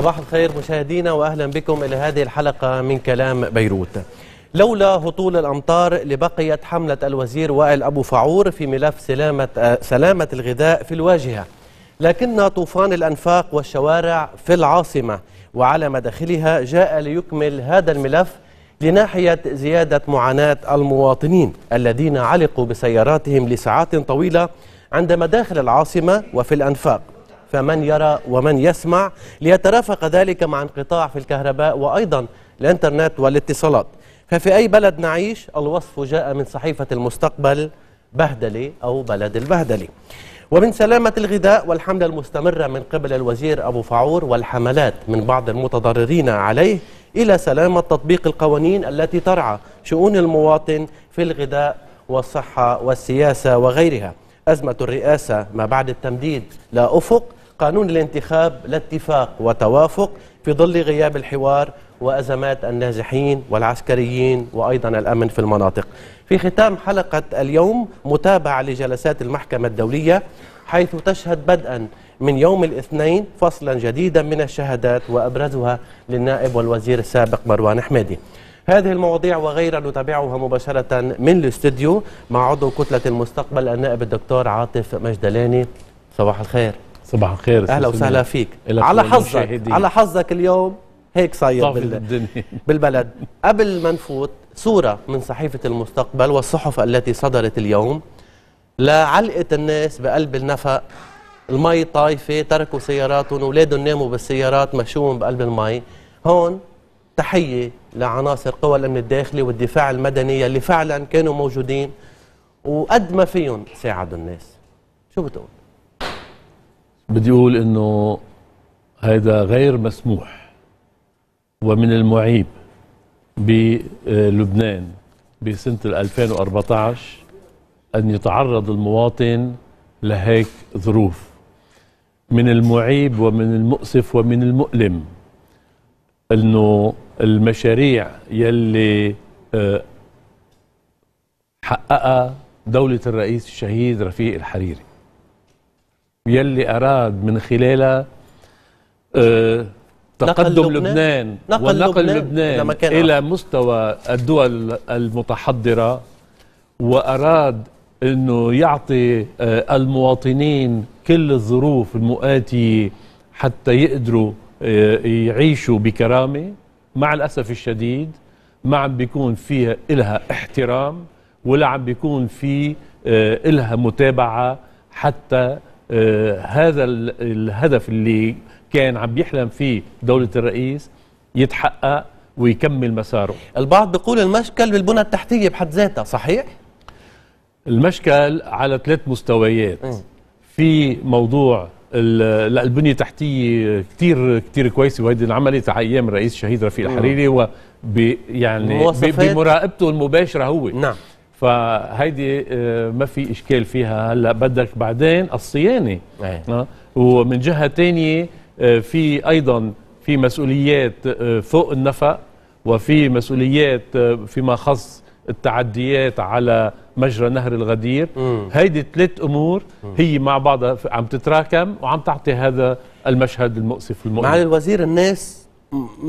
صباح الخير مشاهدينا واهلا بكم الى هذه الحلقه من كلام بيروت. لولا هطول الامطار لبقيت حمله الوزير وائل ابو فعور في ملف سلامه سلامه الغذاء في الواجهه. لكن طوفان الانفاق والشوارع في العاصمه وعلى مداخلها جاء ليكمل هذا الملف لناحيه زياده معاناه المواطنين الذين علقوا بسياراتهم لساعات طويله عند مداخل العاصمه وفي الانفاق. فمن يرى ومن يسمع ليترافق ذلك مع انقطاع في الكهرباء وأيضا الإنترنت والاتصالات ففي أي بلد نعيش الوصف جاء من صحيفة المستقبل بهدلة أو بلد البهدلة ومن سلامة الغذاء والحملة المستمرة من قبل الوزير أبو فعور والحملات من بعض المتضررين عليه إلى سلامة تطبيق القوانين التي ترعى شؤون المواطن في الغذاء والصحة والسياسة وغيرها أزمة الرئاسة ما بعد التمديد لا أفق قانون الانتخاب لا اتفاق وتوافق في ظل غياب الحوار وأزمات النازحين والعسكريين وأيضا الأمن في المناطق في ختام حلقة اليوم متابعة لجلسات المحكمة الدولية حيث تشهد بدءا من يوم الاثنين فصلا جديدا من الشهادات وأبرزها للنائب والوزير السابق مروان حميدي هذه المواضيع وغيرها نتابعها مباشرة من الاستوديو مع عضو كتلة المستقبل النائب الدكتور عاطف مجدلاني صباح الخير صباح الخير اهلا وسهلا فيك على حظك على حظك اليوم هيك صاير بال... بالبلد قبل ما نفوت صورة من صحيفة المستقبل والصحف التي صدرت اليوم لعلقة الناس بقلب النفق المي طايفة تركوا سياراتهم أولادهم ناموا بالسيارات مشوهم بقلب المي هون تحية لعناصر قوى الأمن الداخلي والدفاع المدني اللي فعلا كانوا موجودين وقد ما فيهم ساعدوا الناس شو بتقول؟ بدي اقول انه هذا غير مسموح ومن المعيب بلبنان بسنه 2014 ان يتعرض المواطن لهيك ظروف من المعيب ومن المؤسف ومن المؤلم انه المشاريع يلي آه، حققها دولة الرئيس الشهيد رفيق الحريري يلي أراد من خلالها أه تقدم لبنان, لبنان نقل ونقل لبنان, لبنان إلى مستوى الدول المتحضرة وأراد أنه يعطي آه، المواطنين كل الظروف المؤاتية حتى يقدروا آه، يعيشوا بكرامة مع الأسف الشديد ما عم بيكون فيها إلها احترام ولا عم بيكون في آه، إلها متابعة حتى آه، هذا الهدف اللي كان عم بيحلم فيه دولة الرئيس يتحقق ويكمل مساره البعض بيقول المشكل بالبنى التحتية بحد ذاتها صحيح؟ المشكل على ثلاث مستويات م. في موضوع لا البنيه التحتيه كثير كثير كويسه وهيدي انعملت على ايام الرئيس الشهيد رفيق الحريري ويعني يعني بمراقبته المباشره هو نعم فهيدي آه، ما في اشكال فيها هلا بدك بعدين الصيانه أيه. ومن جهه ثانيه آه، في ايضا في مسؤوليات آه، فوق النفق وفي مسؤوليات فيما خص التعديات على مجرى نهر الغدير مم. هيدي ثلاث امور مم. هي مع بعضها عم تتراكم وعم تعطي هذا المشهد المؤسف المؤلم مع الوزير الناس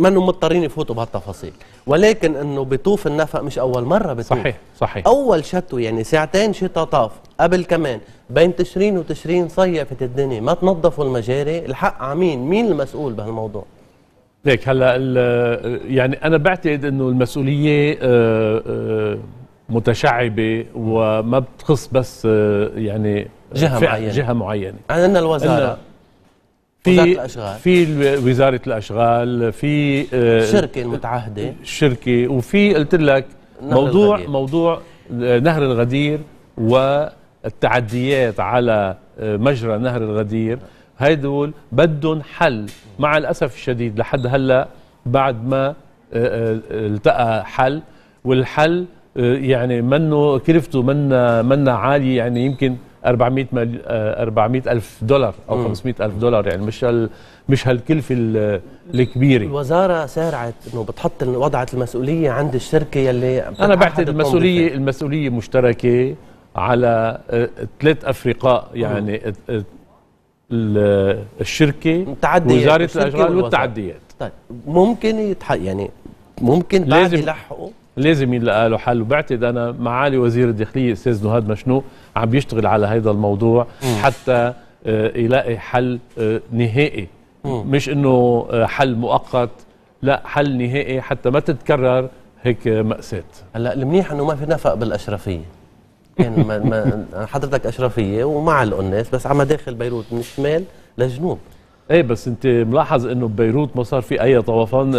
انه مضطرين يفوتوا بهالتفاصيل ولكن انه بطوف النفق مش اول مره بطوف صحيح صحيح اول شتو يعني ساعتين شتا طاف قبل كمان بين تشرين وتشرين صيفت الدنيا ما تنظفوا المجاري الحق على مين مين المسؤول بهالموضوع ليك هلا يعني انا بعتقد انه المسؤوليه آه، آه، متشعبه وما بتخص بس آه، يعني جهه معينه جهه معينه عندنا يعني الوزاره في وزارة الأشغال في وزارة الأشغال في الشركة آه، المتعهدة الشركة وفي قلت لك موضوع الغدير. موضوع آه، نهر الغدير والتعديات على آه، مجرى نهر الغدير هدول بدهم حل مع الأسف الشديد لحد هلا بعد ما التقى حل والحل يعني منه كلفته منه منه عالية يعني يمكن 400 مل... 400 آه، ألف دولار أو م. 500 ألف دولار يعني مش هال... مش هالكلفة الكبيرة الوزارة سارعت إنه بتحط وضعت المسؤولية عند الشركة يلي أنا بعتقد المسؤولية المسؤولية مشتركة على آه، ثلاث أفرقاء يعني الشركة التعديات وزارة الأشغال والتعديات طيب ممكن يتحقق يعني ممكن بعد يلحقوا لازم يلقى له حل وبعتقد انا معالي وزير الداخليه استاذ نهاد مشنوق عم بيشتغل على هذا الموضوع مم. حتى آه، يلاقي حل آه، نهائي مم. مش انه آه، حل مؤقت لا حل نهائي حتى ما تتكرر هيك مأساة هلا المنيح انه ما في نفق بالاشرفيه كان يعني ما ما حضرتك اشرفيه ومع الناس بس عم داخل بيروت من الشمال للجنوب ايه بس انت ملاحظ انه ببيروت ما صار في اي طوفان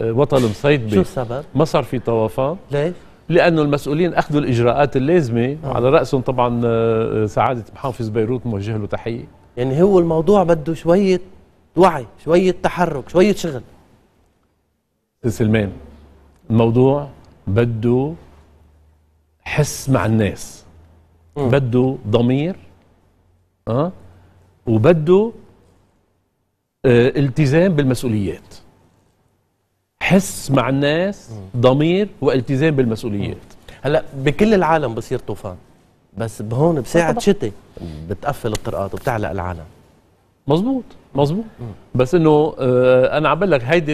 وطن مصيد شو السبب؟ ما صار في طوفان ليش؟ لانه المسؤولين اخذوا الاجراءات اللازمه آه. على راسهم طبعا آه، سعاده محافظ بيروت موجه له تحيه يعني هو الموضوع بده شويه وعي شويه تحرك شويه شغل سلمان الموضوع بده حس مع الناس م. بده ضمير اه وبده آه التزام بالمسؤوليات حس مع الناس ضمير والتزام بالمسؤوليات هلا بكل العالم بصير طوفان بس بهون بساعة شتي بتقفل الطرقات وبتعلق العالم مزبوط مزبوط مم. بس انه آه انا عم بقول لك هيدي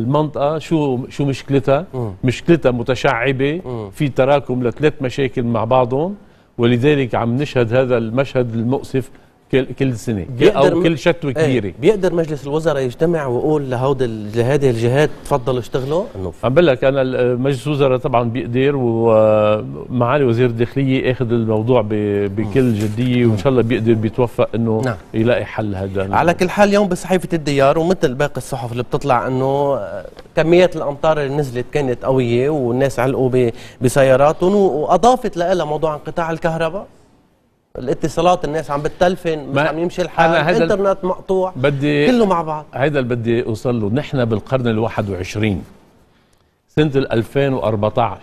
المنطقه شو شو مشكلتها مم. مشكلتها متشعبه مم. في تراكم لثلاث مشاكل مع بعضهم ولذلك عم نشهد هذا المشهد المؤسف كل كل سنه او كل شتوى إيه، كبيره ايه بيقدر مجلس الوزراء يجتمع ويقول لهود لهذه الجهات تفضلوا اشتغلوا انه عم بقول لك انا مجلس الوزراء طبعا بيقدر ومعالي وزير الداخليه اخذ الموضوع بكل جديه وان شاء الله بيقدر بيتوفق انه نعم. يلاقي حل هذا على كل حال اليوم بصحيفه الديار ومثل باقي الصحف اللي بتطلع انه كميات الامطار اللي نزلت كانت قويه والناس علقوا بسياراتهم واضافت لها موضوع انقطاع الكهرباء الاتصالات الناس عم بتلفن مش عم يمشي الحال الانترنت مقطوع بدي كله مع بعض هيدا اللي بدي اوصل له نحن بالقرن ال21 سنه ال 2014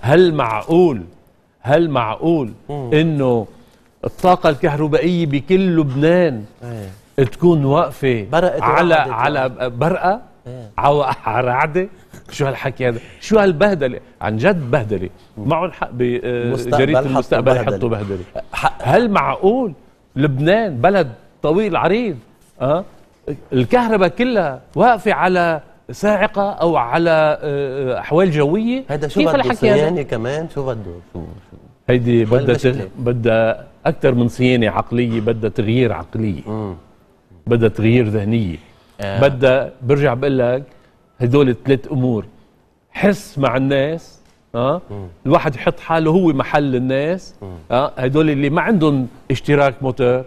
هل معقول هل معقول انه الطاقه الكهربائيه بكل لبنان ايه. تكون واقفه على على برقه ايه. على رعده شو هالحكي هذا شو هالبهدله عن جد بهدله معهم حق بجريده آه، المستقبل يحطوا بهدله هل معقول لبنان بلد طويل عريض أه؟ الكهرباء كلها واقفه على صاعقه او على آه، آه، احوال جويه هذا شو بده صيانه كمان شو بده شو هيدي بدها بدها اكثر من صيانه عقليه بدها تغيير عقليه بدها تغيير ذهنيه آه. بدها برجع بقول لك هدول الثلاث امور حس مع الناس اه الواحد يحط حاله هو محل الناس اه هدول اللي ما عندهم اشتراك موتور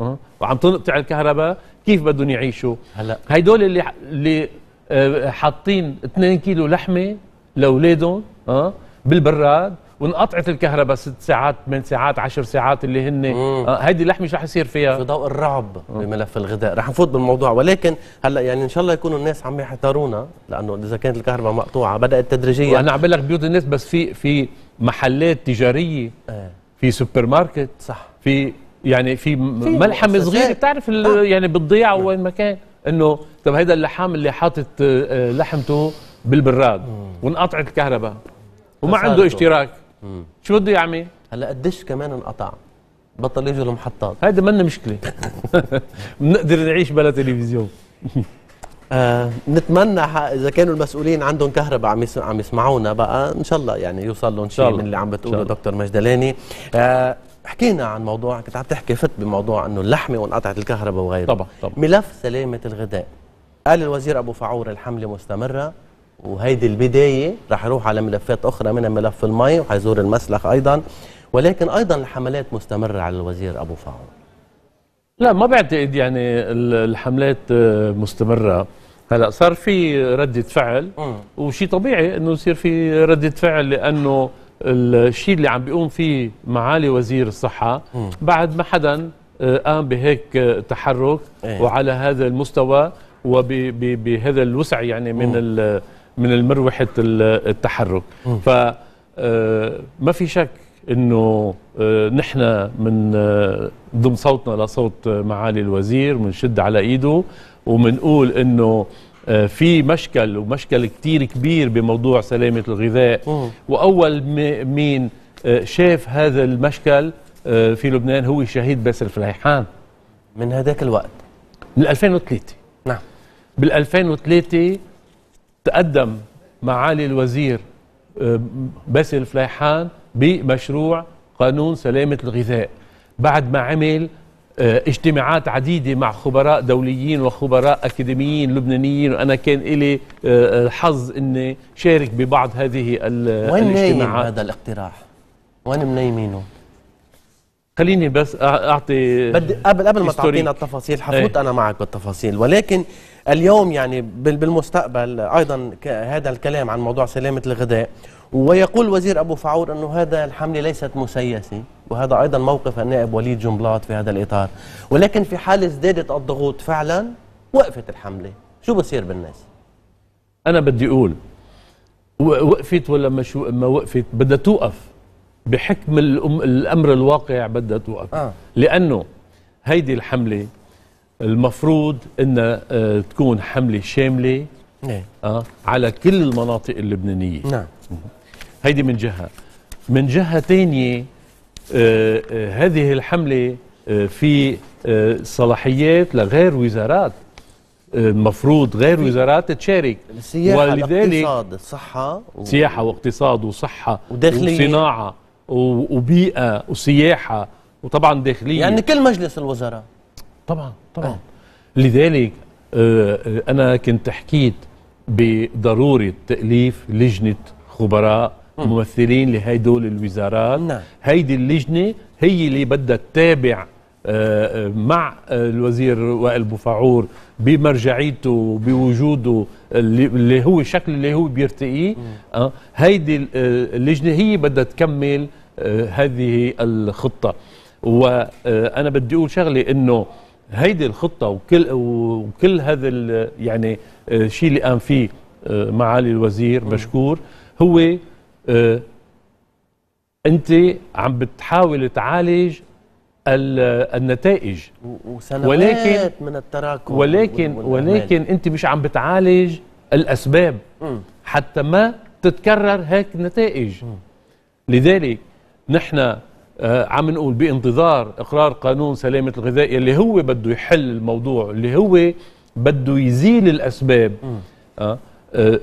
اه وعم تنقطع الكهرباء كيف بدهم يعيشوا هلا هدول اللي اللي آه، حاطين 2 كيلو لحمه لاولادهم اه بالبراد وانقطعت الكهرباء ست ساعات ثمان ساعات عشر ساعات اللي هن آه، هيدي اللحمه شو رح يصير فيها في ضوء الرعب مم. آه. بملف الغذاء رح نفوت بالموضوع ولكن هلا يعني ان شاء الله يكونوا الناس عم يحتارونا لانه اذا كانت الكهرباء مقطوعه بدات تدريجيا انا عم لك بيوت الناس بس في في محلات تجاريه آه. في سوبر ماركت صح في يعني في ملحمه صغيره بتعرف آه. يعني بتضيع نعم. وين ما كان انه طب هيدا اللحام اللي حاطط لحمته بالبراد وانقطعت الكهرباء وما عنده اشتراك مم. شو بده يعمل؟ هلا قديش كمان انقطع بطل يجوا المحطات هيدي منا مشكله بنقدر نعيش بلا تلفزيون آه نتمنى اذا كانوا المسؤولين عندهم كهرباء عم عم يسمعونا بقى ان شاء الله يعني يوصل لهم شيء من اللي عم بتقوله دكتور مجدلاني آه حكينا عن موضوع كنت عم تحكي فت بموضوع انه اللحمه وانقطعت الكهرباء وغيره طبعا طبعا ملف سلامه الغذاء قال الوزير ابو فعور الحمله مستمره وهيدي البدايه رح يروح على ملفات اخرى منها ملف المي وحيزور المسلخ ايضا ولكن ايضا الحملات مستمره على الوزير ابو فاعل لا ما بعتقد يعني الحملات آه، مستمره هلا صار في ردة فعل وشيء طبيعي انه يصير في ردة فعل لانه الشيء اللي عم بيقوم فيه معالي وزير الصحة بعد ما حدا آه، قام بهيك آه، تحرك إيه. وعلى هذا المستوى وبهذا الوسع يعني من من المروحة التحرك ف آه، ما في شك انه آه، نحن من آه، ضم صوتنا لصوت معالي الوزير بنشد على ايده وبنقول انه في مشكل ومشكل كتير كبير بموضوع سلامة الغذاء وأول مين شاف هذا المشكل في لبنان هو الشهيد باسل فليحان من هذاك الوقت من 2003 نعم بال 2003 تقدم معالي الوزير آه، باسل فليحان بمشروع قانون سلامة الغذاء بعد ما عمل آه، اجتماعات عديدة مع خبراء دوليين وخبراء أكاديميين لبنانيين وأنا كان إلي آه، الحظ أني شارك ببعض هذه وين الاجتماعات وين هذا الاقتراح؟ وين منيمينه؟ خليني بس أعطي بدي قبل قبل ما تعطينا التفاصيل إيه. حفوت ايه؟ أنا معك بالتفاصيل ولكن اليوم يعني بالمستقبل أيضا هذا الكلام عن موضوع سلامة الغذاء ويقول وزير أبو فعور أنه هذا الحملة ليست مسيسة وهذا أيضا موقف النائب وليد جنبلاط في هذا الإطار ولكن في حال ازدادت الضغوط فعلا وقفت الحملة شو بصير بالناس؟ أنا بدي أقول وقفت ولا ما شو ما وقفت بدها توقف بحكم الأم الأمر الواقع بدها توقف آه. لأنه هيدي الحملة المفروض أن آه، تكون حملة شاملة نعم. آه على كل المناطق اللبنانية نعم هيدي من جهة من جهة ثانيه آه آه هذه الحملة آه في آه، صلاحيات لغير وزارات المفروض آه، غير وزارات تشارك السياحة والاقتصاد الصحة و... سياحة واقتصاد وصحة وداخلية وصناعة وبيئة وسياحة وطبعا داخلية يعني كل مجلس الوزراء طبعا طبعا آه. لذلك آه, آه، انا كنت حكيت بضروره تاليف لجنه خبراء م. أه. ممثلين لهدول الوزارات نعم. هيدي اللجنه هي اللي بدها تتابع آه، مع الوزير وائل بوفعور بمرجعيته بوجوده اللي هو الشكل اللي هو بيرتقيه هيدي اللجنه هي بدها تكمل هذه الخطه وانا بدي اقول شغله انه هيدي الخطة وكل وكل هذا يعني الشيء آه، اللي قام فيه آه، معالي الوزير مشكور هو آه، انت عم بتحاول تعالج النتائج وسنوات ولكن من التراكم ولكن ولكن انت مش عم بتعالج الاسباب حتى ما تتكرر هيك نتائج لذلك نحن آه، عم نقول بانتظار اقرار قانون سلامه الغذاء اللي هو بده يحل الموضوع اللي هو بده يزيل الاسباب آه،, آه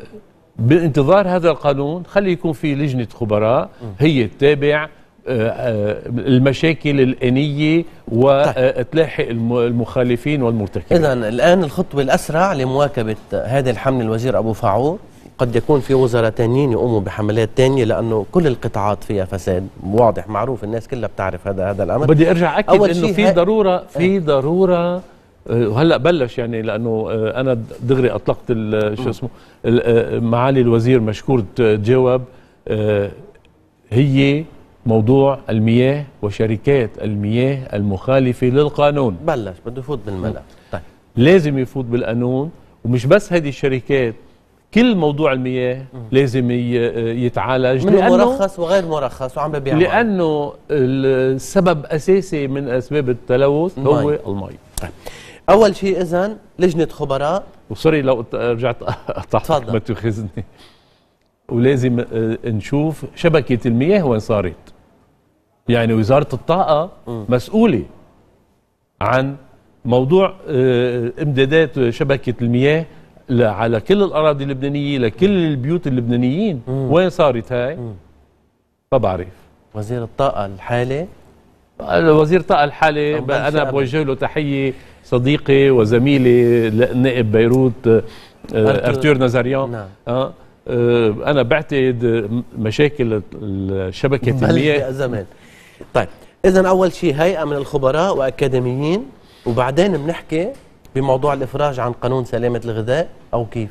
بانتظار هذا القانون خلي يكون في لجنه خبراء هي تتابع آه، المشاكل الآنية وتلاحق طيب. المخالفين والمرتكبين إذا الآن الخطوة الأسرع لمواكبة هذا الحمل الوزير أبو فاعور قد يكون في وزراء تانيين يقوموا بحملات تانية لأنه كل القطاعات فيها فساد واضح معروف الناس كلها بتعرف هذا هذا الأمر بدي أرجع أكد أنه آه. في ضرورة في ضرورة آه، وهلا بلش يعني لانه آه، انا دغري اطلقت شو اسمه معالي الوزير مشكور تجاوب هي موضوع المياه وشركات المياه المخالفة للقانون بلش بده يفوت بالملف طيب لازم يفوت بالقانون ومش بس هذه الشركات كل موضوع المياه لازم يتعالج من مرخص وغير مرخص وعم ببيع لانه السبب اساسي من اسباب التلوث المي. هو المي طيب. اول شيء اذا لجنه خبراء وسوري لو رجعت تحت ما تخزني ولازم آه، نشوف شبكه المياه وين صارت يعني وزاره الطاقه م. مسؤوله عن موضوع آه، امدادات شبكه المياه على كل الاراضي اللبنانيه لكل البيوت اللبنانيين مم. وين صارت هاي ما بعرف وزير الطاقه الحالي وزير الطاقه الحالي انا بوجه له تحيه صديقي وزميلي نائب بيروت آه، ارتور نازاريان نعم. آه،, أه انا بعتقد مشاكل شبكه المياه زمان طيب اذا اول شيء هيئه من الخبراء واكاديميين وبعدين بنحكي بموضوع الافراج عن قانون سلامه الغذاء او كيف؟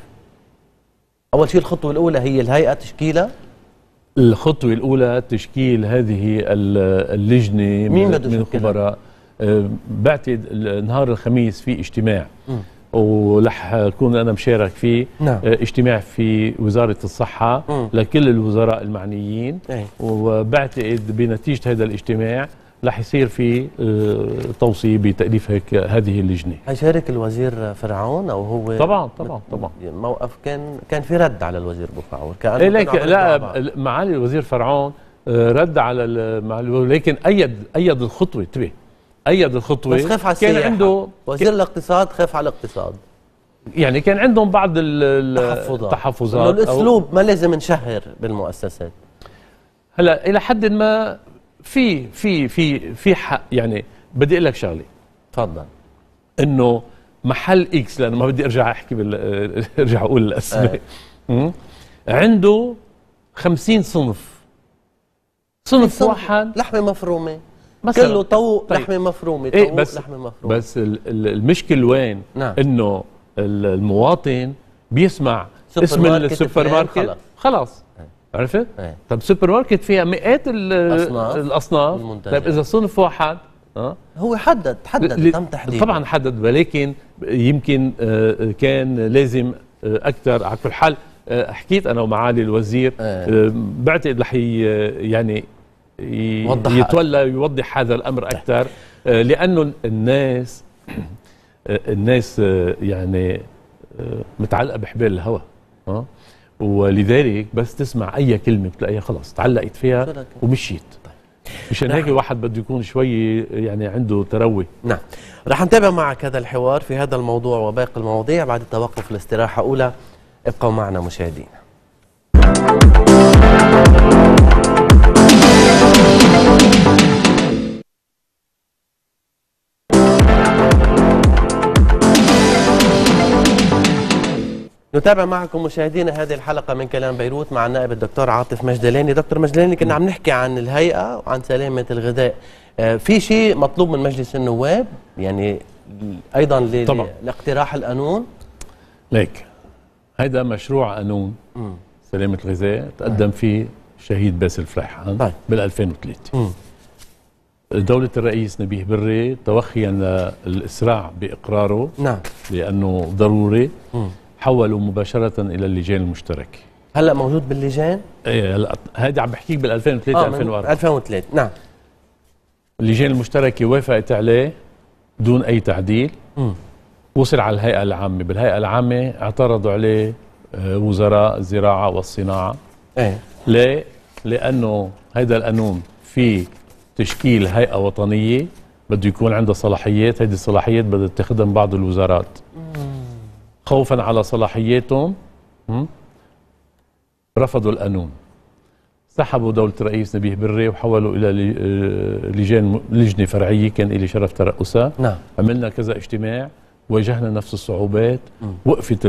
اول شيء الخطوه الاولى هي الهيئه تشكيلها الخطوه الاولى تشكيل هذه اللجنه مين من, من الخبراء آه، بعتد نهار الخميس في اجتماع م. ورح اكون انا مشارك فيه نعم. آه، اجتماع في وزاره الصحه م. لكل الوزراء المعنيين ايه. وبعتقد بنتيجه هذا الاجتماع رح يصير في آه، توصية بتاليف هيك هذه اللجنه حيشارك الوزير فرعون او هو طبعا طبعا طبعا يعني موقف كان كان في رد على الوزير بوفعول إيه، كان إيه لكن لا معالي الوزير فرعون آه، رد على لكن ايد ايد الخطوه انتبه ايد الخطوه بس خاف على كان عنده وزير الاقتصاد خاف على الاقتصاد يعني كان عندهم بعض التحفظات التحفظات الاسلوب ما لازم نشهر بالمؤسسات هلا الى حد ما في في في في حق يعني بدي اقول لك شغله تفضل انه محل اكس لانه ما بدي ارجع احكي بال... ارجع اقول الاسماء آه. عنده 50 صنف صنف واحد لحمه مفرومه مثلا كله طوق طيب. لحمه مفرومه طوق إيه بس لحمه مفرومه بس المشكل وين؟ نعم. انه المواطن بيسمع اسم السوبر ماركت, ماركت خلاص, خلاص. آه. عرفت؟ ايه. طب سوبر ماركت فيها مئات الاصناف الاصناف طيب اذا صنف واحد أه؟ هو حدد حدد تم تحديده طبعا حدد ولكن يمكن آه، كان لازم آه، اكثر على كل حال آه، حكيت انا ومعالي الوزير ايه. بعتقد رح يعني يتولى يوضح هذا الامر طيب. اكثر لانه الناس الناس يعني متعلقه بحبال الهواء أه؟ ولذلك بس تسمع اي كلمه بتلاقيها خلاص تعلقت فيها ومشيت طيب. مشان هيك نعم. الواحد بده يكون شوي يعني عنده تروي نعم رح نتابع معك هذا الحوار في هذا الموضوع وباقي المواضيع بعد التوقف لاستراحه اولى ابقوا معنا مشاهدينا نتابع معكم مشاهدينا هذه الحلقة من كلام بيروت مع النائب الدكتور عاطف مجدلاني دكتور مجدلاني كنا عم نحكي عن الهيئة وعن سلامة الغذاء آه، في شيء مطلوب من مجلس النواب يعني أيضا لاقتراح القانون ليك هيدا مشروع قانون سلامة الغذاء تقدم فيه الشهيد باسل فليحان آه، طيب. بال 2003 دولة الرئيس نبيه بري توخيا للإسراع بإقراره نعم لأنه ضروري مم. حولوا مباشره الى اللجان المشتركه هلا موجود باللجان؟ ايه هلا هيدي عم بحكيك بال 2003 آه 2004 2003 نعم اللجان المشتركه وافقت عليه دون اي تعديل م. وصل على الهيئه العامه، بالهيئه العامه اعترضوا عليه آه، وزراء الزراعه والصناعه ايه ليه؟ لانه هذا القانون في تشكيل هيئه وطنيه بده يكون عندها صلاحيات، هذه الصلاحيات بدها تخدم بعض الوزارات. مم. خوفا على صلاحياتهم رفضوا القانون سحبوا دولة الرئيس نبيه بري وحولوا إلى آه، لجان لجنة فرعية كان لي شرف ترأسها نعم. عملنا كذا اجتماع واجهنا نفس الصعوبات م. وقفت آه،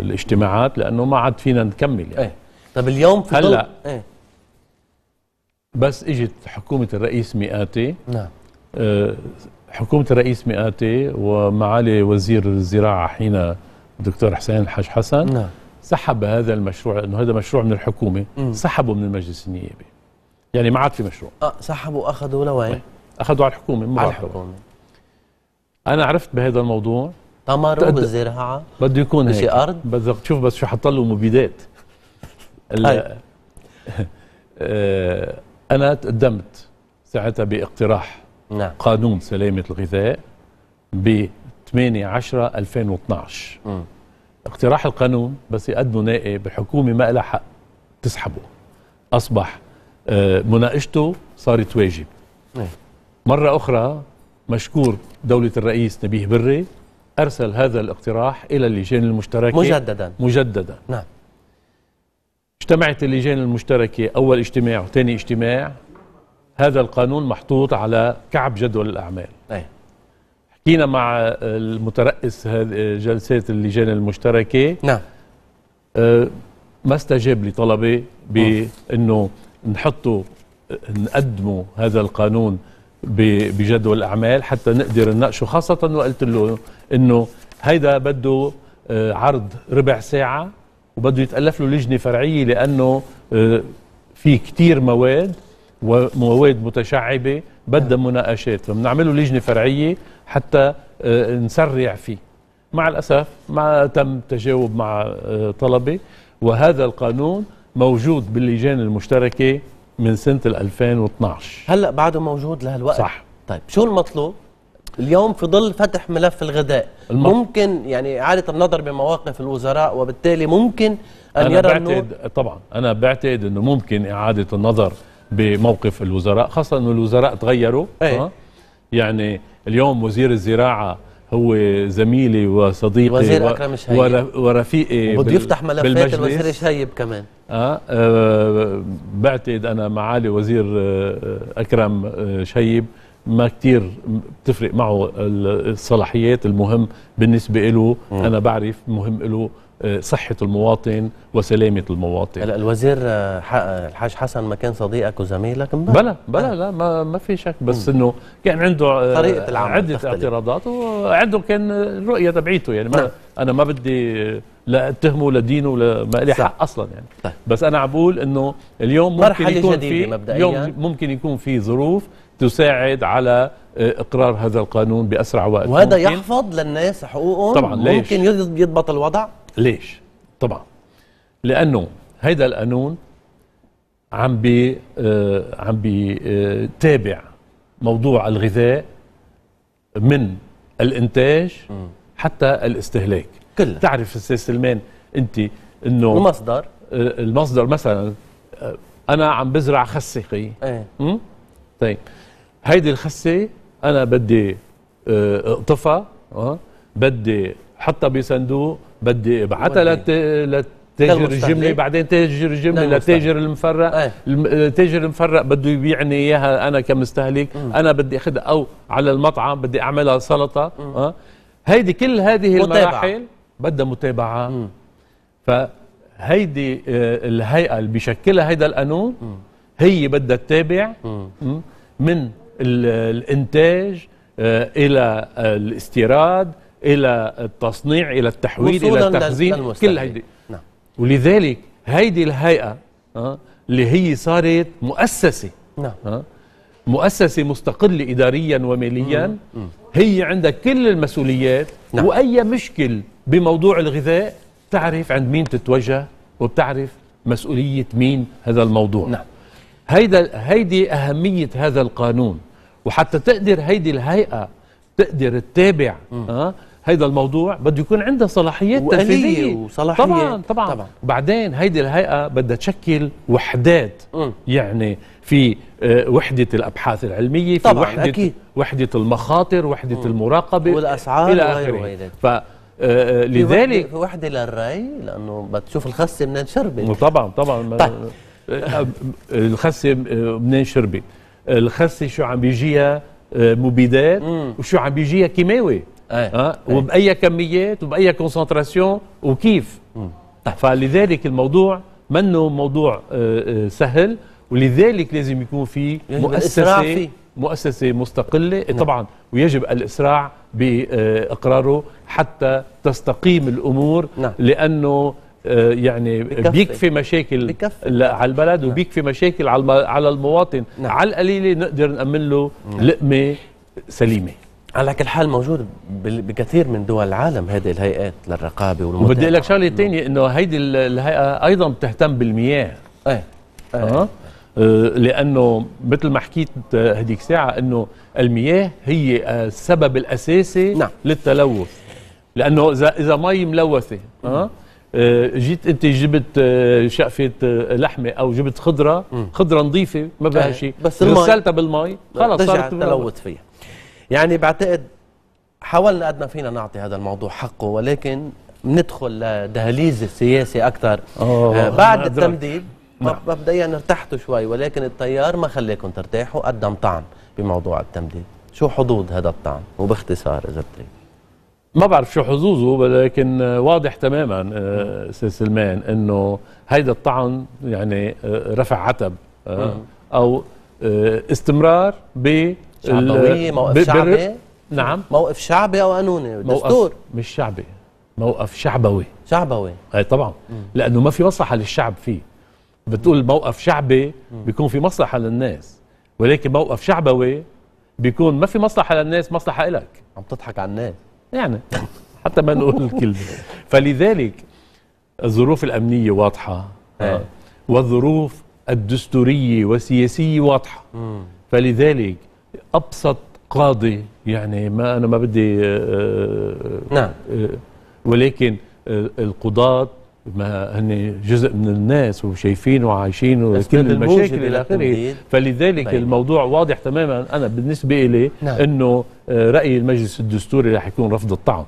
الاجتماعات لأنه ما عاد فينا نكمل يعني. ايه. طب اليوم في هلا ايه. بس اجت حكومة الرئيس مئاتي نعم. اه حكومة الرئيس مئاتي ومعالي وزير الزراعة حين الدكتور حسين الحاج حسن نعم. سحب هذا المشروع لانه هذا مشروع من الحكومه مم. سحبه من المجلس النيابي يعني ما عاد في مشروع اه سحبه اخذوا لوين؟ طيب. اخذوا على الحكومه مو على الحكومه انا عرفت بهذا الموضوع تمر بالزراعه بده يكون هيك ارض بدك تشوف بس شو حط له مبيدات آه، انا تقدمت ساعتها باقتراح نعم. قانون سلامه الغذاء ب 8 10 2012 م. اقتراح القانون بس يقدمه نائب الحكومه ما لها حق تسحبه اصبح آه، مناقشته صارت واجب إيه. مره اخرى مشكور دوله الرئيس نبيه بري ارسل هذا الاقتراح الى اللجان المشتركه مجددا مجددا نعم اجتمعت اللجان المشتركه اول اجتماع وثاني اجتماع هذا القانون محطوط على كعب جدول الاعمال حكينا مع المترأس جلسات اللجان المشتركة نعم آه، ما استجاب لطلبي بأنه نعم. نحطه نقدموا هذا القانون بجدول أعمال حتى نقدر نناقشه خاصة وقلت له أنه هيدا بده آه، عرض ربع ساعة وبده يتألف له لجنة فرعية لأنه آه، في كتير مواد ومواد متشعبة بدها نعم. مناقشات فبنعمله لجنة فرعية حتى آه، نسرع فيه مع الأسف ما تم تجاوب مع آه، طلبي وهذا القانون موجود باللجان المشتركة من سنة 2012 هلأ بعده موجود لهالوقت صح طيب شو المطلوب؟ اليوم في ظل فتح ملف الغذاء المطلوب. ممكن يعني إعادة النظر بمواقف الوزراء وبالتالي ممكن أن أنا يرى بعتقد طبعا أنا بعتقد أنه ممكن إعادة النظر بموقف الوزراء خاصة أنه الوزراء تغيروا ايه. يعني اليوم وزير الزراعه هو زميلي وصديقي وزير اكرم شهيب ورفيقي بده يفتح ملفات الوزير شهيب كمان آه, آه بعتقد انا معالي وزير آه، اكرم آه، شهيب ما كتير بتفرق معه الصلاحيات المهم بالنسبة له أنا بعرف مهم له صحة المواطن وسلامة المواطن هلا الوزير آه، آه، الحاج حسن ما كان صديقك وزميلك بلا بلا آه. لا ما ما في شك بس انه كان عنده طريقة العمل عدة اعتراضات وعنده كان الرؤية تبعيته يعني ما نعم. انا ما بدي لا اتهمه لدينه ولا ما لي حق اصلا يعني طيب. بس انا عم بقول انه اليوم ممكن يكون في اليوم ممكن يكون في ظروف تساعد على اقرار هذا القانون باسرع وقت وهذا ممكن. يحفظ للناس حقوقهم طبعا ليش؟ ممكن يضبط الوضع ليش؟ طبعا لانه هيدا القانون عم بي آه، عم بيتابع آه، موضوع الغذاء من الانتاج حتى الاستهلاك كله تعرف استاذ سلمان انت انه المصدر آه، المصدر مثلا انا عم بزرع خسه خي ايه طيب هيدي الخسه انا بدي اقطفها بدي حطها بصندوق بدي ابعتها لت... تاجر الجمله إيه؟ بعدين تاجر الجمله لتاجر المفرق ايه؟ تاجر المفرق بده يبيعني اياها انا كمستهلك مم. انا بدي اخذها او على المطعم بدي اعملها سلطه مم. اه هيدي كل هذه متابعة. المراحل بدها متابعه مم. فهيدي آه، الهيئه اللي بيشكلها هيدا القانون هي بدها تتابع من الانتاج آه، الى الاستيراد الى التصنيع الى التحويل الى التخزين كل هيدي نعم. ولذلك هيدي الهيئه آه، اللي هي صارت مؤسسه نعم آه، مؤسسه مستقله اداريا وماليا مم. مم. هي عندها كل المسؤوليات نعم. واي مشكل بموضوع الغذاء بتعرف عند مين تتوجه وبتعرف مسؤوليه مين هذا الموضوع نعم هيدا هيدي اهميه هذا القانون وحتى تقدر هيدي الهيئه تقدر تتابع ها آه، هيدا الموضوع بده يكون عندها صلاحيات تنفيذيه وصلاحيات طبعا طبعا, طبعا. وبعدين هيدي الهيئه بدها تشكل وحدات م. يعني في آه، وحده الابحاث العلميه في طبعاً وحده أكيد. وحده المخاطر وحده م. المراقبه والاسعار الى اخره ف آه، آه، لذلك في وحده للري لانه بتشوف الخسه منين شربت طبعا طبعا طيب. الخسه منين شربت الخسه شو عم بيجيها مبيدات وشو عم بيجيها كيماوي أيه. أه. وباي كميات وباي كونسنتراسيون وكيف طيب. فلذلك الموضوع منه موضوع آه، آه، سهل ولذلك لازم يكون في مؤسسه مؤسسه مستقله نعم. طبعا ويجب الاسراع باقراره حتى تستقيم الامور نعم. لانه آه، يعني بكفي. بيكفي مشاكل بكفي. على البلد نعم. وبيكفي مشاكل على المواطن نعم. على القليله نقدر نامن له نعم. لقمه سليمه على كل حال موجود بكثير من دول العالم هذه الهيئات للرقابه والمتابعه وبدي لك شغله ثانيه انه هيدي الهيئه ايضا بتهتم بالمياه ايه, أيه. أه؟ أه، لانه مثل ما حكيت آه، هديك ساعه انه المياه هي السبب الاساسي نعم. للتلوث لانه اذا اذا مي ملوثه اه جيت انت جبت شقفه لحمه او جبت خضره خضره نظيفه ما فيها إيه، شيء بس غسلتها بالمي خلص صارت تلوث فيها يعني بعتقد حاولنا قد ما فينا نعطي هذا الموضوع حقه ولكن بندخل لدهاليز السياسي اكثر آه، بعد التمديد نعم. مبدئيا ارتحتوا شوي ولكن التيار ما خليكم ترتاحوا قدم طعن بموضوع التمديد شو حدود هذا الطعن وباختصار اذا بتريد ما بعرف شو حظوظه ولكن واضح تماما آه، استاذ سلمان انه هيدا الطعن يعني آه، رفع عتب او استمرار ب شعبويه موقف شعبي نعم موقف شعبي او قانوني دستور مش شعبي موقف شعبوي شعبوي اي طبعا مم. لانه ما في مصلحه للشعب فيه بتقول موقف شعبي بيكون في مصلحه للناس ولكن موقف شعبوي بيكون ما في مصلحه للناس مصلحه إلك عم تضحك على الناس يعني حتى ما نقول الكلمه فلذلك الظروف الامنيه واضحه إيه. آه، والظروف الدستوريه والسياسيه واضحه فلذلك ابسط قاضي يعني ما انا ما بدي آه، آه، نعم آه، ولكن القضاة ما هن جزء من الناس وشايفين وعايشين وكل المشاكل الى اخره فلذلك بيدي. طيب. الموضوع واضح تماما انا بالنسبه لي نعم. انه راي المجلس الدستوري رح يكون رفض الطعن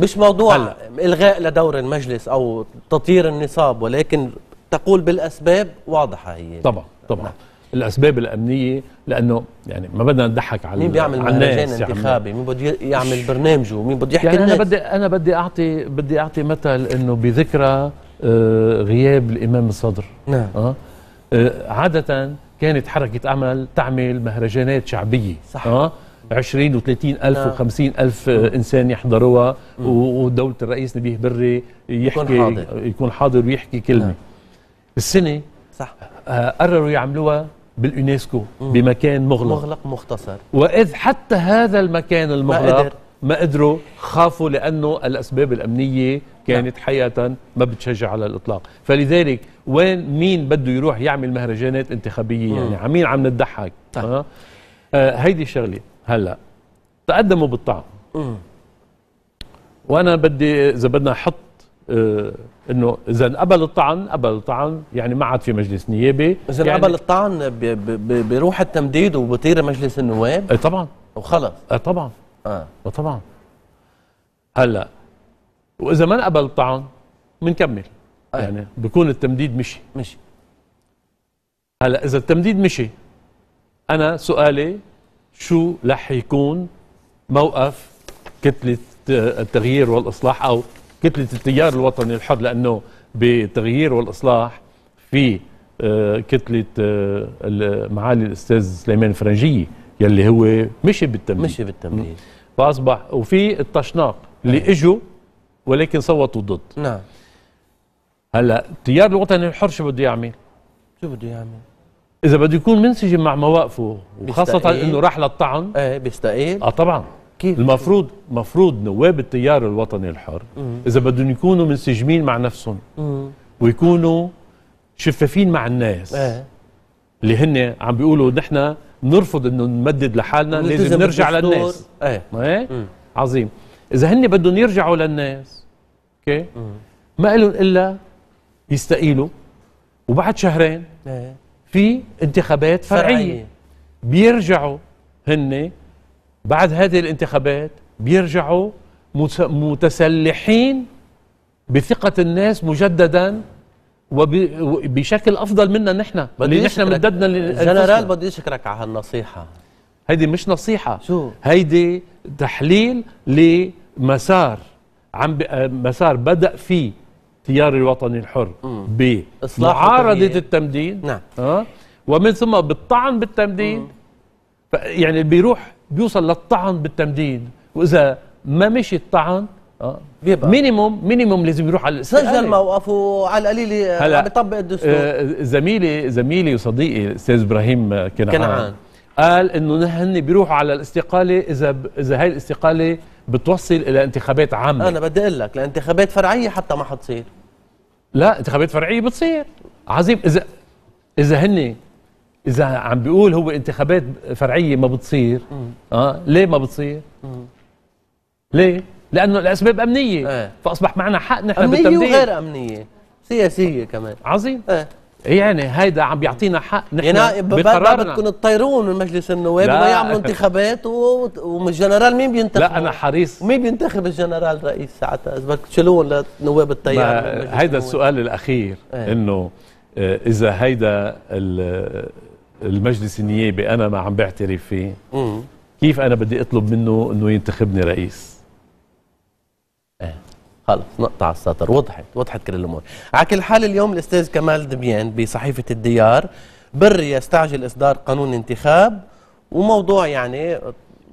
مش موضوع هلا. الغاء لدور المجلس او تطير النصاب ولكن تقول بالاسباب واضحه هي طبعا طبعا نعم. الاسباب الامنيه لانه يعني ما بدنا نضحك على مين بيعمل مهرجان انتخابي مين بده يعمل برنامجه مين بده يحكي يعني الناس. انا بدي انا بدي اعطي بدي اعطي مثل انه بذكرى آه، غياب الامام الصدر نعم آه؟ آه، عاده كانت حركه امل تعمل مهرجانات شعبيه صح آه 20 و30 ألف نعم. و50 ألف إنسان يحضروها ودولة الرئيس نبيه بري يحكي يكون حاضر, يكون حاضر ويحكي كلمة آه. السنة صح قرروا يعملوها باليونسكو بمكان مغلق مغلق مختصر واذ حتى هذا المكان المغلق ما, قدر. ما قدروا خافوا لانه الاسباب الامنيه كانت لا. نعم. حقيقه ما بتشجع على الاطلاق فلذلك وين مين بده يروح يعمل مهرجانات انتخابيه يعني على مين عم نضحك طيب. آه. آه هيدي الشغله هلا تقدموا بالطعم مم. وانا بدي اذا بدنا احط آه انه اذا قبل الطعن قبل الطعن يعني ما عاد في مجلس نيابي اذا يعني قبل الطعن بيروح التمديد وبطير مجلس النواب اي طبعا وخلص اي طبعا اه طبعا هلا واذا ما انقبل الطعن بنكمل آه. يعني بكون التمديد مشي مشي هلا اذا التمديد مشي انا سؤالي شو رح يكون موقف كتله آه، التغيير والاصلاح او كتله التيار الوطني الحر لانه بالتغيير والاصلاح في آه، كتله آه، معالي الاستاذ سليمان الفرنجيه يلي هو مشي بالتمديد مشي بالتمديد فاصبح وفي الطشناق اللي نعم. اجوا ولكن صوتوا ضد نعم هلا التيار الوطني الحر شو بده يعمل؟ شو بده يعمل؟ اذا بده يكون منسجم مع مواقفه وخاصه انه راح للطعن ايه بيستقيل اه طبعا كيف المفروض مفروض نواب التيار الوطني الحر اذا بدهم يكونوا منسجمين مع نفسهم ويكونوا شفافين مع الناس إيه. اللي هن عم بيقولوا نحن نرفض انه نمدد لحالنا لازم نرجع للناس ايه, إيه؟ عظيم اذا هن بدهم يرجعوا للناس اوكي ما لهم الا يستقيلوا وبعد شهرين ايه. في انتخابات فرعيه, فرعية. بيرجعوا هن بعد هذه الانتخابات بيرجعوا متسلحين بثقة الناس مجددا وبشكل افضل منا نحن بدي نحن مددنا جنرال بدي اشكرك على هالنصيحه هيدي مش نصيحه شو هيدي تحليل لمسار عم مسار بدا فيه تيار الوطني الحر بمعارضه التمديد نعم آه ومن ثم بالطعن بالتمديد يعني بيروح بيوصل للطعن بالتمديد واذا ما مشي الطعن اه بيبقى مينيموم مينيموم لازم يروح على الاستقالة سجل يعني موقفه على القليل آه، هلا عم بيطبق الدستور آه، زميلي زميلي وصديقي الاستاذ ابراهيم آه، كنعان كنعان قال انه نحن بيروحوا على الاستقاله اذا ب... اذا هاي الاستقاله بتوصل الى انتخابات عامه انا بدي اقول لك لانتخابات فرعيه حتى ما حتصير لا انتخابات فرعيه بتصير عظيم اذا اذا هن اذا عم بيقول هو انتخابات فرعيه ما بتصير اه ليه ما بتصير؟ ليه؟ لانه لاسباب امنيه إيه. فاصبح معنا حق نحن أمنية بالتمديد امنيه وغير امنيه سياسيه كمان عظيم إيه. إيه يعني هيدا عم بيعطينا حق نحن يعني بقرارنا بدكم تطيرون من مجلس النواب وما يعملوا انتخابات والجنرال مين بينتخب لا انا حريص مين بينتخب الجنرال رئيس ساعتها اذا بدك تشيلون لنواب التيار هيدا السؤال الاخير انه آه، اذا هيدا المجلس النيابي انا ما عم بعترف فيه كيف انا بدي اطلب منه انه ينتخبني رئيس آه. خلص نقطة على السطر وضحت وضحت كل الامور على كل حال اليوم الاستاذ كمال دبيان بصحيفة الديار بري يستعجل اصدار قانون انتخاب وموضوع يعني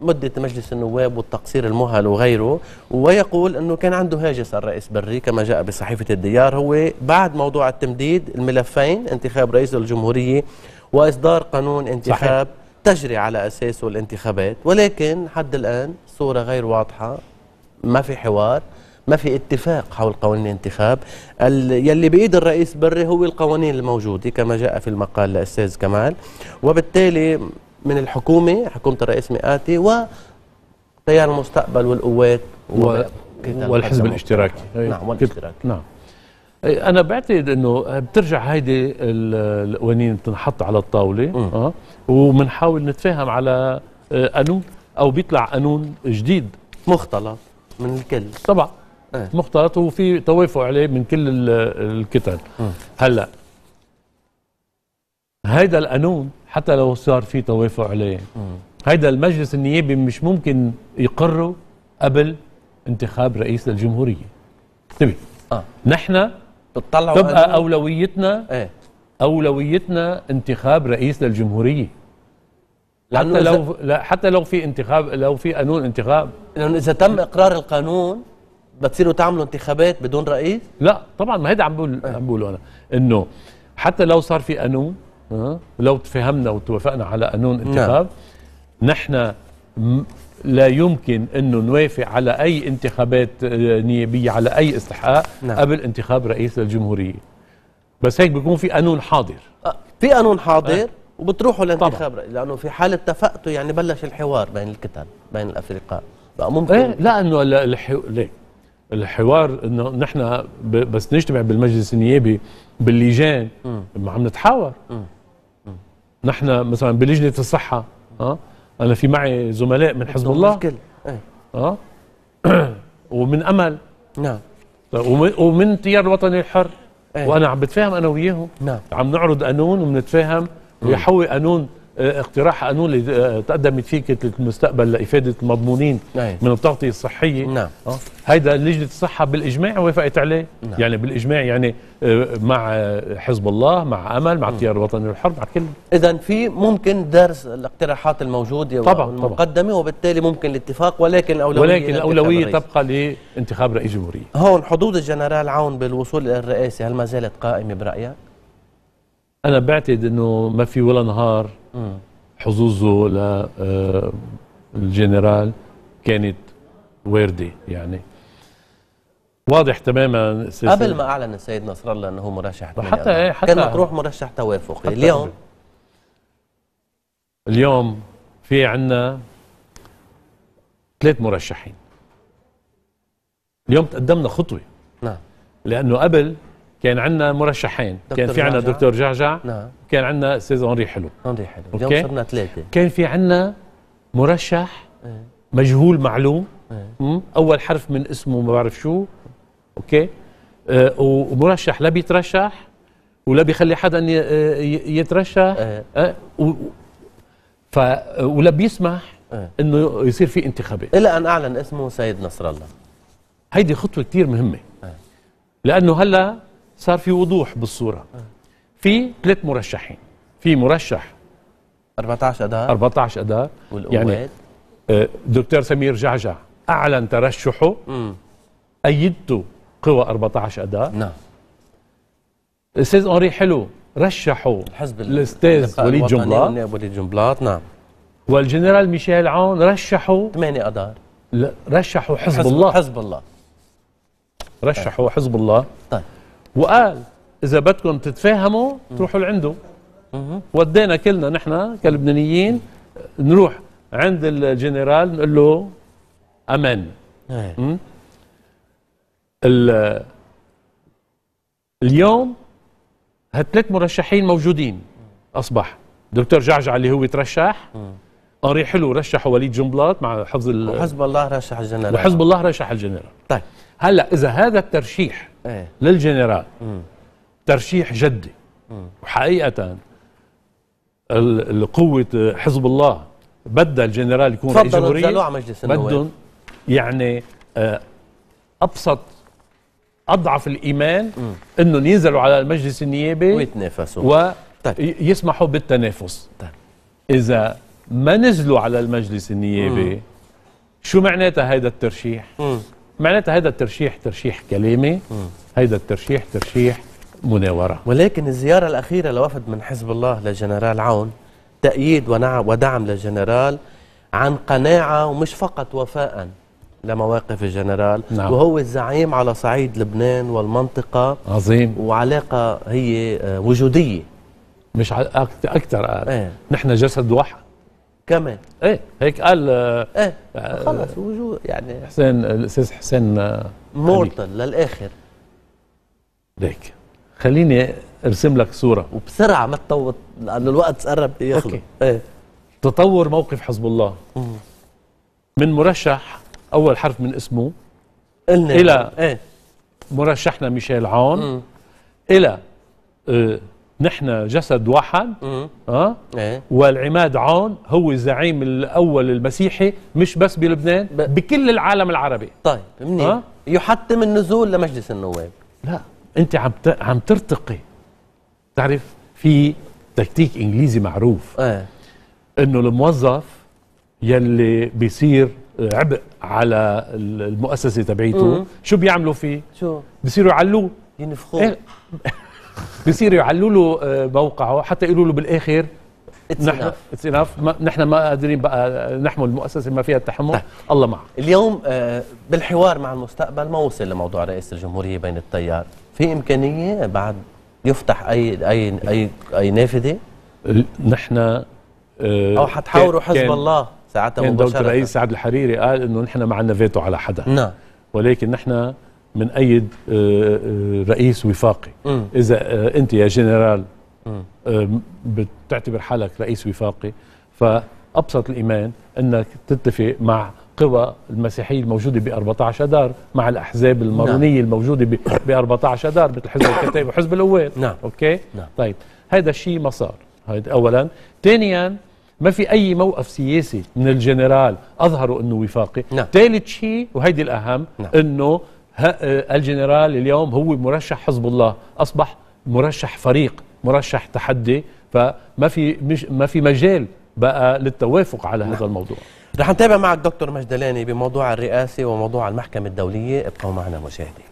مدة مجلس النواب والتقصير المهل وغيره ويقول أنه كان عنده هاجس الرئيس بري كما جاء بصحيفة الديار هو بعد موضوع التمديد الملفين انتخاب رئيس الجمهورية واصدار قانون انتخاب صحيح. تجري على اساسه الانتخابات ولكن حد الان الصوره غير واضحه ما في حوار ما في اتفاق حول قوانين الانتخاب يلي بايد الرئيس بري هو القوانين الموجوده كما جاء في المقال للاستاذ كمال وبالتالي من الحكومه حكومه الرئيس مئاتي تيار المستقبل والقوات والحزب الاشتراكي نعم والاشتراكي نعم إيه، انا بعتقد انه بترجع هيدي القوانين بتنحط على الطاوله اه وبنحاول نتفاهم على آه، قانون او بيطلع قانون جديد مختلط من الكل طبعا أه. مختلط وفي توافق عليه من كل الكتل هلا هيدا القانون حتى لو صار في توافق عليه هيدا المجلس النيابي مش ممكن يقره قبل انتخاب رئيس للجمهوريه انتبه آه. نحن بتطلعوا تبقى اولويتنا ايه؟ اولويتنا انتخاب رئيس للجمهوريه حتى لو لا حتى لو في انتخاب لو في قانون انتخاب لانه اذا تم اقرار القانون بتصيروا تعملوا انتخابات بدون رئيس؟ لا طبعا ما هيدا عم بقول إيه. عم بقوله انا انه حتى لو صار في قانون آه، لو تفهمنا وتوافقنا على قانون نعم. انتخاب نعم. نحن لا يمكن انه نوافق على اي انتخابات آه، نيابيه على اي استحقاق نعم. قبل انتخاب رئيس للجمهوريه بس هيك بيكون في قانون حاضر آه، في قانون حاضر أه؟ وبتروحوا لانتخاب طبعا. لانه في حاله اتفقتوا يعني بلش الحوار بين الكتل بين الافرقاء بقى ممكن ايه لا انه الحو... ليه الحوار انه نحن ب... بس نجتمع بالمجلس النيابي باللجان ما عم نتحاور نحن مثلا بلجنه الصحه اه انا في معي زملاء من حزب الله مشكلة. إيه. اه ومن امل نعم ومن التيار الوطني الحر إيه. وانا عم بتفاهم انا وياهم نعم عم نعرض قانون وبنتفاهم ويحوي قانون آه، اقتراح قانون اللي آه، تقدمت فيه كتله المستقبل لافاده المضمونين نعم. من التغطيه الصحيه نعم آه، هيدا لجنه الصحه بالاجماع وافقت عليه نعم. يعني بالاجماع يعني مع حزب الله مع امل مع التيار الوطني الحر مع كل اذا في ممكن درس الاقتراحات الموجوده طبعا المقدمه طبعا. وبالتالي ممكن الاتفاق ولكن الاولويه ولكن الاولويه تبقى لانتخاب رئيس جمهوريه هون حدود الجنرال عون بالوصول الى الرئاسه هل ما زالت قائمه برايك انا بعتقد انه ما في ولا نهار حظوظه للجنرال آه، كانت وردي يعني واضح تماما قبل ما اعلن السيد نصر الله انه مرشح حتى إيه، حتى كان مطروح مرشح توافقي اليوم اليوم في عندنا ثلاث مرشحين اليوم تقدمنا خطوه نعم لانه قبل كان عندنا مرشحين كان في عندنا دكتور جعجع نعم كان عندنا استاذ اونري حلو اونري حلو اليوم okay. صرنا ثلاثه كان في عندنا مرشح ايه؟ مجهول معلوم ايه؟ اول حرف من اسمه ما بعرف شو اوكي آه ومرشح لا بيترشح ولا بيخلي حدا آه، يترشح ايه؟ آه و ف ولا بيسمح ايه؟ انه يصير في انتخابات الى ان اعلن اسمه سيد نصر الله هيدي خطوه كثير مهمه ايه؟ لانه هلا صار في وضوح بالصوره آه. في ثلاث مرشحين في مرشح 14 اذار 14 اذار يعني آه، دكتور سمير جعجع اعلن ترشحه ايدته قوى 14 اذار نعم الاستاذ اوري حلو رشحوا الحزب الاستاذ وليد جنبلاط والنائب وليد جنبلاط نعم والجنرال ميشيل عون رشحوا 8 اذار رشحوا حزب, حزب الله حزب الله رشحوا طيب. حزب الله طيب وقال اذا بدكم تتفاهموا تروحوا لعنده ودينا كلنا نحن كلبنانيين نروح عند الجنرال نقول له امان إيه. اليوم هالثلاث مرشحين موجودين اصبح دكتور جعجع اللي هو ترشح انري حلو رشحه وليد جنبلاط مع حفظ وحزب الله رشح الجنرال وحزب الله رشح الجنرال طيب هلا اذا هذا الترشيح ايه للجنرال مم. ترشيح جدي مم. وحقيقه القوه حزب الله بدا الجنرال يكون رئيس جمهوريه بدهم يعني آه، ابسط اضعف الايمان انهم ينزلوا على المجلس النيابي ويتنافسوا ويسمحوا طيب. بالتنافس طيب. اذا ما نزلوا على المجلس النيابي مم. شو معناتها هيدا الترشيح؟ مم. معناتها هذا الترشيح ترشيح كلامي هذا الترشيح ترشيح مناورة ولكن الزيارة الأخيرة لوفد من حزب الله لجنرال عون تأييد ودعم للجنرال عن قناعة ومش فقط وفاء لمواقف الجنرال نعم. وهو الزعيم على صعيد لبنان والمنطقة عظيم وعلاقة هي آه، وجودية مش أكثر, أكثر. ايه. نحن جسد واحد كمان ايه هيك قال آه، ايه آه، خلص وجوه يعني حسين الاستاذ حسين آه، مورتال للاخر ليك خليني ارسم لك صوره وبسرعه ما تطول لانه الوقت قرب يخلص ايه تطور موقف حزب الله من مرشح اول حرف من اسمه قلنا الى ايه مرشحنا ميشيل عون الى نحن جسد واحد اه إيه؟ والعماد عون هو الزعيم الاول المسيحي مش بس بلبنان ب... بكل العالم العربي طيب منين آه؟ يحتم النزول لمجلس النواب لا انت عم ت... عم ترتقي تعرف في تكتيك انجليزي معروف إيه؟ انه الموظف يلي بيصير عبء على المؤسسه تبعيته شو بيعملوا فيه شو بيصيروا يعلوه ينفخوه إيه؟ بيصير يعلوا له آه، موقعه حتى يقولوا له بالاخر نحن اتس انف نحن ما قادرين بقى آه، نحمل المؤسسه ما فيها التحمل طيب. الله معك اليوم آه، بالحوار مع المستقبل ما وصل لموضوع رئيس الجمهوريه بين التيار في امكانيه بعد يفتح اي اي اي اي نافذه نحن او حتحاوروا حزب الله ساعتها مباشره كان دولة الرئيس سعد الحريري قال انه نحن ما عندنا فيتو على حدا نعم ولكن نحن من أي آه، آه، رئيس وفاقي م. إذا آه، أنت يا جنرال بتعتبر حالك رئيس وفاقي فأبسط الإيمان أنك تتفق مع قوى المسيحيه الموجوده ب 14 دار مع الاحزاب المارونيه نعم. الموجوده ب 14 دار مثل حزب الكتائب وحزب القوات نعم اوكي نعم. طيب هذا الشيء ما صار هذا اولا ثانيا ما في اي موقف سياسي من الجنرال اظهروا انه وفاقي نعم. ثالث شيء وهيدي الاهم نعم. انه آه، الجنرال اليوم هو مرشح حزب الله أصبح مرشح فريق مرشح تحدي فما في مش ما في مجال بقى للتوافق على هذا نعم. الموضوع رح نتابع معك دكتور مجدلاني بموضوع الرئاسة وموضوع المحكمة الدولية ابقوا معنا مشاهدينا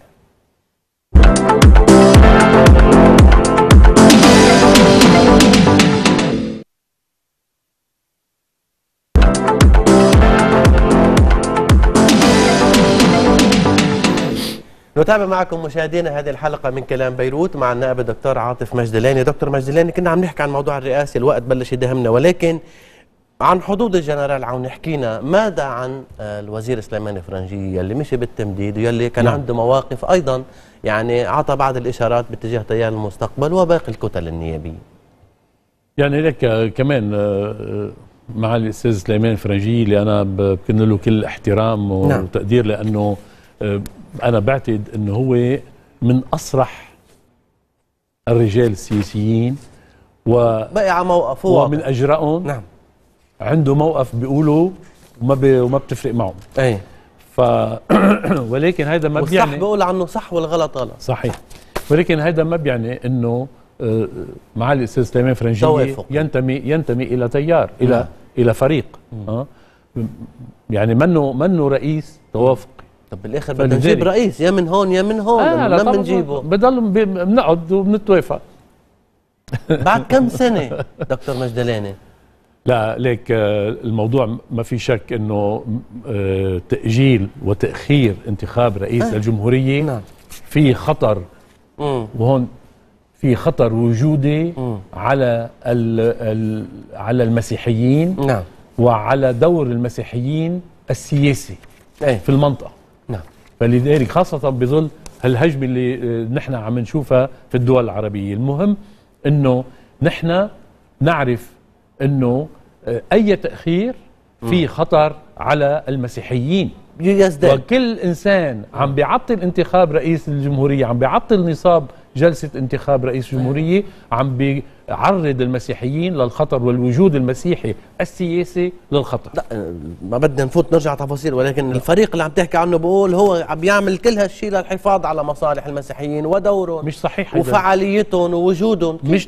نتابع معكم مشاهدينا هذه الحلقة من كلام بيروت مع النائب الدكتور عاطف مجدلاني دكتور مجدلاني كنا عم نحكي عن موضوع الرئاسة الوقت بلش يدهمنا ولكن عن حدود الجنرال عون نحكينا ماذا عن آه، الوزير سليمان فرنجي يلي مشي بالتمديد ويلي كان نعم. عنده مواقف أيضا يعني أعطى بعض الإشارات باتجاه تيار المستقبل وباقي الكتل النيابية يعني لك آه، كمان آه، مع الأستاذ سليمان فرنجي اللي أنا بكن له كل احترام نعم. وتقدير لأنه انا بعتقد انه هو من اصرح الرجال السياسيين و بقي على موقفه ومن اجرائهم نعم عنده موقف بيقولوا وما بي وما بتفرق معه اي ف ولكن هذا ما بيعني صح بيقول عنه صح والغلط غلط صحيح ولكن هذا ما بيعني انه آه، معالي الاستاذ سليمان فرنجيه توافق. ينتمي ينتمي الى تيار الى نعم. الى فريق أه؟ يعني منه منه رئيس توافق طب بالاخر بدنا نجيب رئيس يا من هون يا من هون آه لما بنجيبه بضل بنقعد وبنتوافق بعد كم سنه دكتور مجدلاني لا ليك آه، الموضوع ما في شك انه آه، تاجيل وتاخير انتخاب رئيس آه. الجمهوريه نعم. في خطر مم. وهون في خطر وجودي مم. على الـ الـ على المسيحيين نعم. وعلى دور المسيحيين السياسي أي. في المنطقه فلذلك خاصة بظل الهجمة اللي آه، نحن عم نشوفها في الدول العربية المهم أنه نحن نعرف أنه آه، أي تأخير في خطر على المسيحيين يزداد وكل إنسان عم بيعطل انتخاب رئيس الجمهورية عم بيعطل نصاب جلسة انتخاب رئيس جمهورية عم بيعرض المسيحيين للخطر والوجود المسيحي السياسي للخطر لا ما بدنا نفوت نرجع تفاصيل ولكن الفريق اللي عم تحكي عنه بقول هو عم بيعمل كل هالشيء للحفاظ على مصالح المسيحيين ودورهم مش صحيح وفعاليتهم ووجودهم مش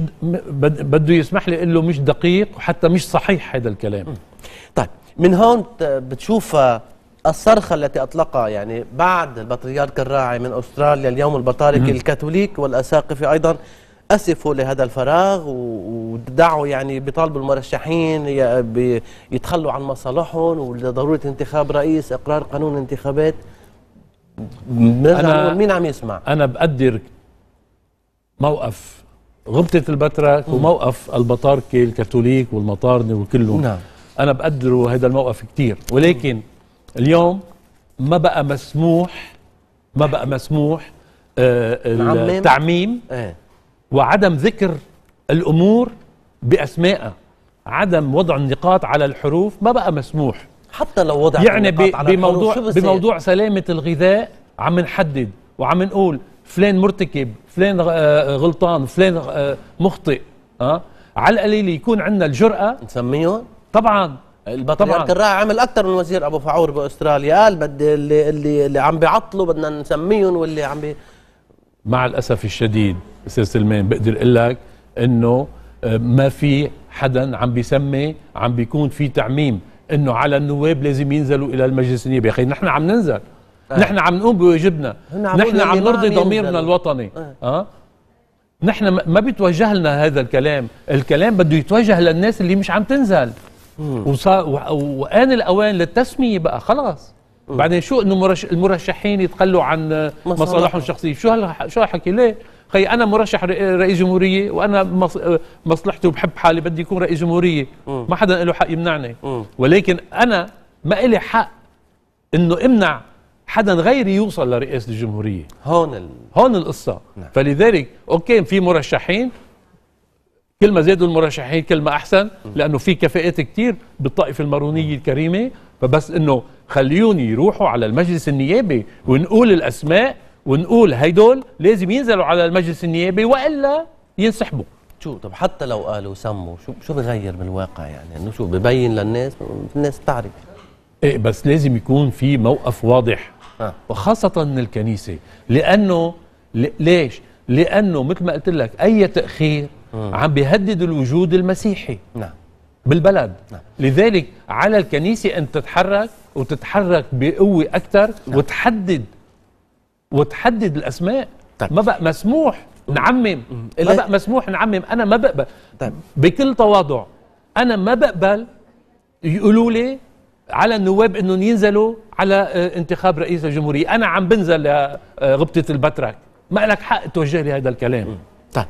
بده يسمح لي اقول له مش دقيق وحتى مش صحيح هذا الكلام طيب من هون بتشوف الصرخة التي أطلقها يعني بعد البطريرك الراعي من أستراليا اليوم البطارك الكاثوليك والأساقفة أيضا أسفوا لهذا الفراغ ودعوا يعني بيطالبوا المرشحين يتخلوا عن مصالحهم ولضرورة انتخاب رئيس إقرار قانون انتخابات أنا مين عم يسمع أنا بقدر موقف غبطة البترك وموقف البطاركة الكاثوليك والمطارنة وكله نعم. أنا بقدره هذا الموقف كتير ولكن اليوم ما بقى مسموح ما بقى مسموح آه، التعميم إيه. وعدم ذكر الامور باسمائها عدم وضع النقاط على الحروف ما بقى مسموح حتى لو وضع يعني النقاط على بموضوع الحروف بموضوع سلامه الغذاء عم نحدد وعم نقول فلان مرتكب فلان آه، غلطان فلان آه، مخطئ اه على القليل يكون عندنا الجرأة نسميهم طبعا البطريرك طبعا يعني الراعي عمل اكثر من وزير ابو فعور باستراليا قال بدي اللي اللي, اللي عم بيعطلوا بدنا نسميهم واللي عم بي مع الاسف الشديد استاذ سلمان بقدر اقول لك انه آه، ما في حدا عم بيسمي عم بيكون في تعميم انه على النواب لازم ينزلوا الى المجلس النيابي يا اخي نحن عم ننزل آه. نحن عم نقوم بواجبنا نحن عم نرضي ضميرنا الوطني اه, آه؟ نحن ما بيتوجه لنا هذا الكلام الكلام بده يتوجه للناس اللي مش عم تنزل وآن الأوان للتسمية بقى خلاص بعدين شو انه مرش... المرشحين يتخلوا عن مصالحهم الشخصيه شو هال... شو هالحكي ليه خي انا مرشح رئيس جمهوريه وانا مص... مصلحتي وبحب حالي بدي يكون رئيس جمهوريه ما حدا له حق يمنعني ولكن انا ما لي حق انه امنع حدا غيري يوصل لرئاسه الجمهوريه هون ال... هون القصه نعم. فلذلك اوكي في مرشحين كل ما زادوا المرشحين كل ما احسن لانه في كفاءات كثير بالطائفه المارونيه الكريمه فبس انه خليهم يروحوا على المجلس النيابي ونقول الاسماء ونقول هيدول لازم ينزلوا على المجلس النيابي والا ينسحبوا شو طب حتى لو قالوا سموا شو شو بغير بالواقع يعني انه شو ببين للناس الناس بتعرف ايه بس لازم يكون في موقف واضح آه. وخاصه من الكنيسه لانه ليش لانه مثل ما قلت لك اي تاخير آه. عم بيهدد الوجود المسيحي نعم بالبلد نعم. لذلك على الكنيسة أن تتحرك وتتحرك بقوة أكثر نعم. وتحدد وتحدد الأسماء طيب. ما بقى مسموح نعمم إيه ما بقى مسموح نعمم أنا ما بقبل طيب. بكل تواضع أنا ما بقبل يقولوا لي على النواب انهم ينزلوا على آه، انتخاب رئيس الجمهوريه، انا عم بنزل لغبطه البترك، ما لك حق توجه لي هذا الكلام. م. طيب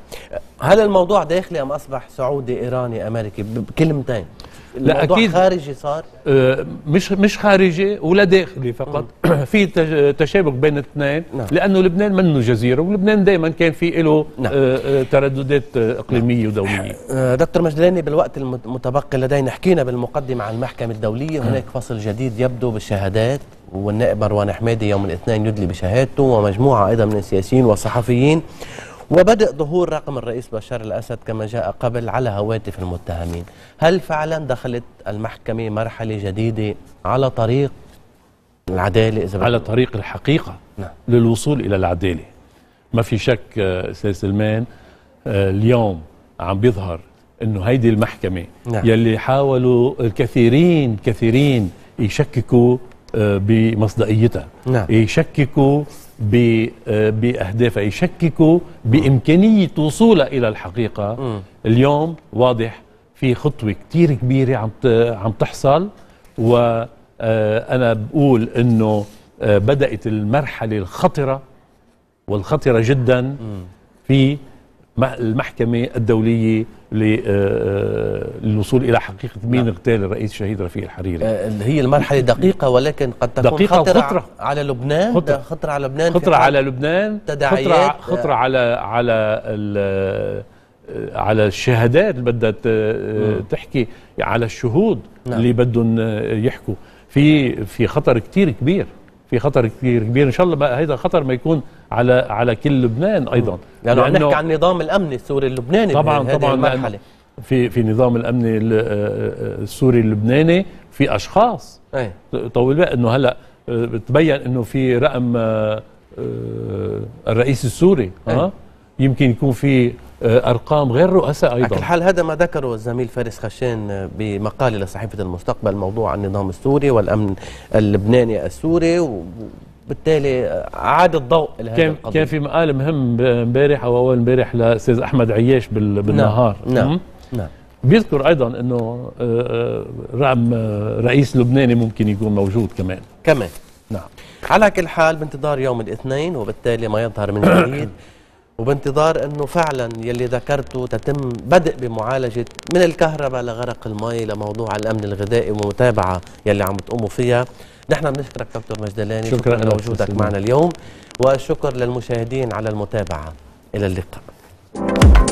هل الموضوع داخلي ام اصبح سعودي ايراني امريكي بكلمتين؟ لا اكيد خارجي صار؟ آه، مش مش خارجي ولا داخلي فقط في تشابك بين الاثنين نعم. لانه لبنان منه جزيره ولبنان دائما كان في له نعم. آه، آه، ترددات اقليميه ودوليه دكتور مجلاني بالوقت المتبقي لدينا حكينا بالمقدمه عن المحكمه الدوليه نعم. هناك فصل جديد يبدو بالشهادات والنائب مروان حمادي يوم الاثنين يدلي بشهادته ومجموعه ايضا من السياسيين والصحفيين وبدء ظهور رقم الرئيس بشار الأسد كما جاء قبل على هواتف المتهمين هل فعلا دخلت المحكمة مرحلة جديدة على طريق العدالة إذا على طريق الحقيقة نعم. للوصول إلى العدالة ما في شك آه، أستاذ سلمان آه، اليوم عم بيظهر انه هيدي المحكمه نعم. يلي حاولوا الكثيرين كثيرين يشككوا آه، بمصداقيتها نعم. يشككوا آه، بأهدافها يشككوا بإمكانية وصولها إلى الحقيقة م. اليوم واضح في خطوة كتير كبيرة عم عم تحصل وأنا آه، بقول إنه بدأت المرحلة الخطرة والخطرة جدا في المحكمة الدولية آه، آه، للوصول إلى حقيقة مين نعم. اغتال الرئيس الشهيد رفيق الحريري آه، هي المرحلة دقيقة ولكن قد تكون دقيقة خطرة, خطرة على لبنان خطرة, خطرة على لبنان خطرة على لبنان تداعيات خطرة, خطرة على على على الشهادات اللي بدها نعم. تحكي على الشهود نعم. اللي بدهم يحكوا في نعم. في خطر كتير كبير في خطر كبير كبير ان شاء الله بقى هذا خطر ما يكون على على كل لبنان ايضا لانه عم نحكي عن نظام الامن السوري اللبناني طبعا طبعا في في نظام الامن آه، آه، السوري اللبناني في اشخاص أي. طول بقى انه هلا آه، تبين انه في رقم الرئيس السوري ها يمكن يكون في آه، ارقام غير رؤساء ايضا على كل حال هذا ما ذكره الزميل فارس خشان آه، بمقاله لصحيفه المستقبل موضوع النظام السوري والامن اللبناني السوري وبالتالي آه، اعاد الضوء لهذا كان القضية. كان في مقال مهم امبارح او اول امبارح لاستاذ احمد عياش نعم، بالنهار نعم نعم, نعم. بيذكر ايضا انه رقم رئيس لبناني ممكن يكون موجود كمان كمان نعم على كل حال بانتظار يوم الاثنين وبالتالي ما يظهر من جديد وبانتظار انه فعلا يلي ذكرته تتم بدء بمعالجه من الكهرباء لغرق المي لموضوع الامن الغذائي ومتابعه يلي عم تقوموا فيها نحن بنشكرك دكتور مجدلاني شكرا, شكرا لوجودك معنا اليوم والشكر للمشاهدين على المتابعه الى اللقاء